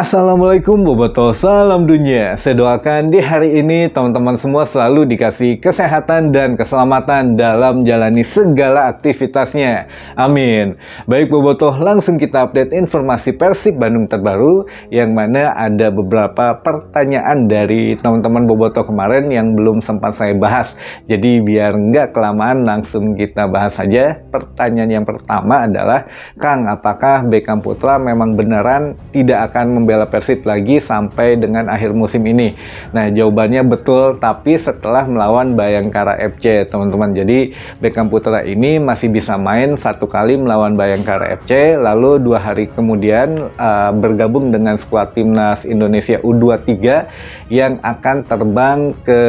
Assalamualaikum boboto, salam dunia. Saya doakan di hari ini teman-teman semua selalu dikasih kesehatan dan keselamatan dalam menjalani segala aktivitasnya. Amin. Baik boboto, langsung kita update informasi Persib Bandung terbaru yang mana ada beberapa pertanyaan dari teman-teman boboto kemarin yang belum sempat saya bahas. Jadi biar nggak kelamaan langsung kita bahas saja. Pertanyaan yang pertama adalah, Kang, apakah Beckham Putra memang beneran tidak akan membela Persib lagi sampai dengan akhir musim ini? Nah, jawabannya betul, tapi setelah melawan Bayangkara FC, teman-teman. Jadi, Beckham Putra ini masih bisa main satu kali melawan Bayangkara FC, lalu dua hari kemudian uh, bergabung dengan skuad timnas Indonesia U23 yang akan terbang ke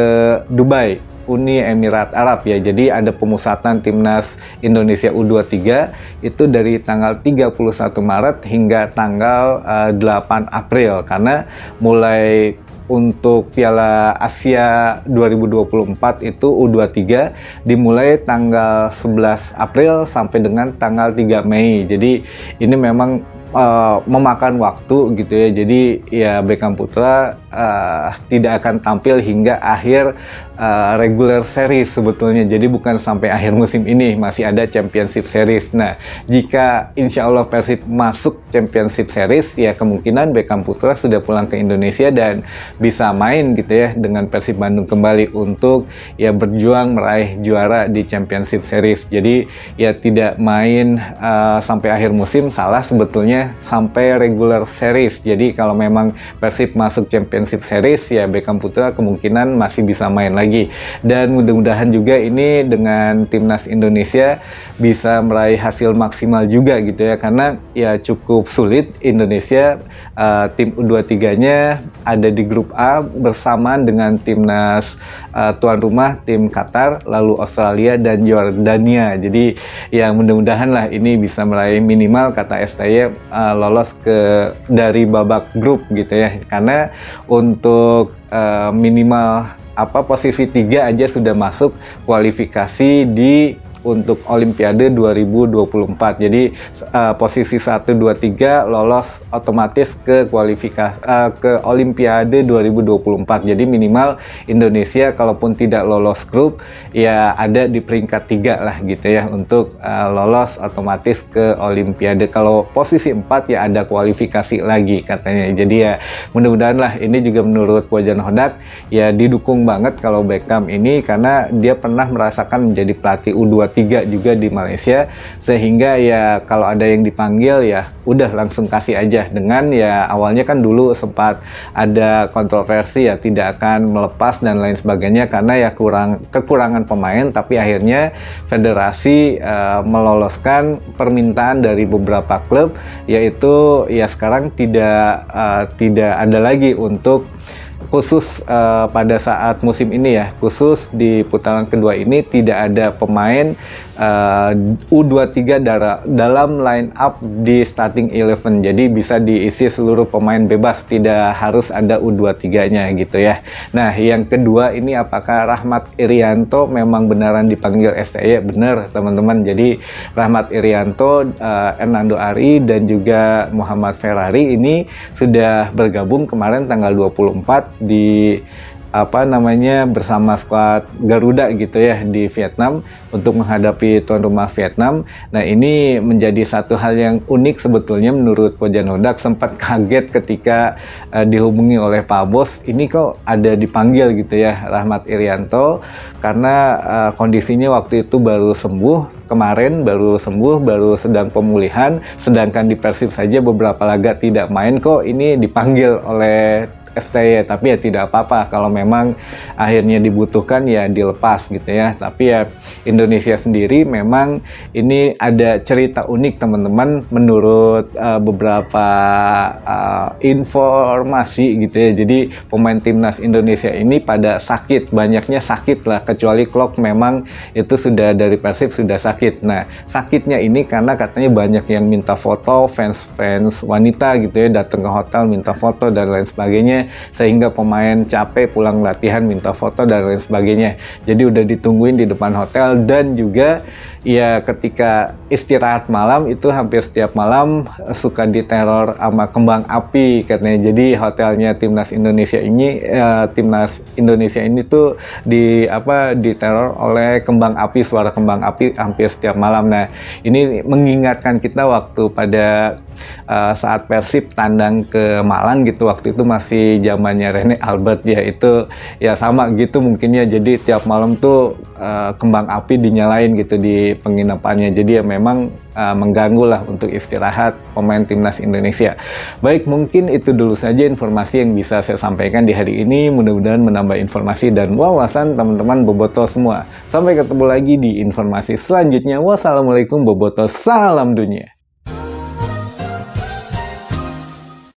Dubai Uni Emirat Arab ya. Jadi ada pemusatan timnas Indonesia U23 itu dari tanggal 31 Maret hingga tanggal uh, eh, 8 April karena mulai untuk Piala Asia 2024 itu U23 dimulai tanggal 11 April sampai dengan tanggal 3 Mei. Jadi ini memang Eh, memakan waktu gitu ya. Jadi ya Beckham Putra uh, tidak akan tampil hingga akhir uh, regular series sebetulnya. Jadi bukan sampai akhir musim ini masih ada championship series. Nah, jika insya Allah Persib masuk championship series, ya kemungkinan Beckham Putra sudah pulang ke Indonesia dan bisa main gitu ya dengan Persib Bandung kembali untuk ya berjuang meraih juara di championship series. Jadi ya tidak main uh, sampai akhir musim salah sebetulnya sampai regular series. Jadi kalau memang Persib masuk Championship Series ya Beckham Putra kemungkinan masih bisa main lagi. Dan mudah-mudahan juga ini dengan timnas Indonesia bisa meraih hasil maksimal juga gitu ya karena ya cukup sulit Indonesia uh, tim U23-nya ada di grup A bersamaan dengan timnas uh, tuan rumah tim Qatar, lalu Australia dan Jordania. Jadi ya mudah-mudahan lah ini bisa meraih minimal kata STY uh, lolos ke dari babak grup gitu ya karena untuk uh, minimal apa posisi tiga aja sudah masuk kualifikasi di untuk Olimpiade 2024. Jadi uh, posisi 1 2 3 lolos otomatis ke kualifikasi uh, ke Olimpiade 2024. Jadi minimal Indonesia kalaupun tidak lolos grup ya ada di peringkat 3 lah gitu ya untuk uh, lolos otomatis ke Olimpiade. Kalau posisi 4 ya ada kualifikasi lagi katanya. Jadi ya mudah-mudahan lah ini juga menurut Wajan Hodak ya didukung banget kalau Beckham ini karena dia pernah merasakan menjadi pelatih U23 tiga juga di Malaysia sehingga ya kalau ada yang dipanggil ya udah langsung kasih aja dengan ya awalnya kan dulu sempat ada kontroversi ya tidak akan melepas dan lain sebagainya karena ya kurang kekurangan pemain tapi akhirnya federasi uh, meloloskan permintaan dari beberapa klub yaitu ya sekarang tidak uh, tidak ada lagi untuk khusus uh, pada saat musim ini ya, khusus di putaran kedua ini tidak ada pemain eh, uh, U23 dalam line up di starting eleven. Jadi bisa diisi seluruh pemain bebas, tidak harus ada U23-nya gitu ya. Nah, yang kedua ini apakah Rahmat Irianto memang benaran dipanggil ya Bener, teman-teman. Jadi Rahmat Irianto, uh, Hernando Ari dan juga Muhammad Ferrari ini sudah bergabung kemarin tanggal 24 di apa namanya bersama skuad Garuda gitu ya di Vietnam untuk menghadapi tuan rumah Vietnam. Nah ini menjadi satu hal yang unik sebetulnya menurut Pojan Hodak sempat kaget ketika uh, dihubungi oleh Pak Bos ini kok ada dipanggil gitu ya Rahmat Irianto karena uh, kondisinya waktu itu baru sembuh kemarin baru sembuh baru sedang pemulihan sedangkan di Persib saja beberapa laga tidak main kok ini dipanggil oleh STY tapi ya tidak apa-apa kalau memang akhirnya dibutuhkan ya dilepas gitu ya tapi ya Indonesia sendiri memang ini ada cerita unik teman-teman menurut uh, beberapa uh, informasi gitu ya jadi pemain timnas Indonesia ini pada sakit banyaknya sakit lah kecuali Klok memang itu sudah dari Persib sudah sakit nah sakitnya ini karena katanya banyak yang minta foto fans-fans wanita gitu ya datang ke hotel minta foto dan lain sebagainya sehingga pemain capek pulang latihan minta foto dan lain sebagainya jadi udah ditungguin di depan hotel dan juga ya ketika istirahat malam itu hampir setiap malam eh, suka diteror sama kembang api karena jadi hotelnya timnas Indonesia ini eh, timnas Indonesia ini tuh di apa diteror oleh kembang api suara kembang api hampir setiap malam nah ini mengingatkan kita waktu pada uh, saat Persib tandang ke Malang gitu waktu itu masih zamannya Rene Albert ya itu ya sama gitu mungkin ya jadi tiap malam tuh uh, kembang api dinyalain gitu di penginapannya jadi ya memang uh, mengganggu lah untuk istirahat pemain timnas Indonesia. Baik, mungkin itu dulu saja informasi yang bisa saya sampaikan di hari ini. Mudah-mudahan menambah informasi dan wawasan teman-teman boboto semua. Sampai ketemu lagi di informasi selanjutnya. Wassalamualaikum boboto, salam dunia.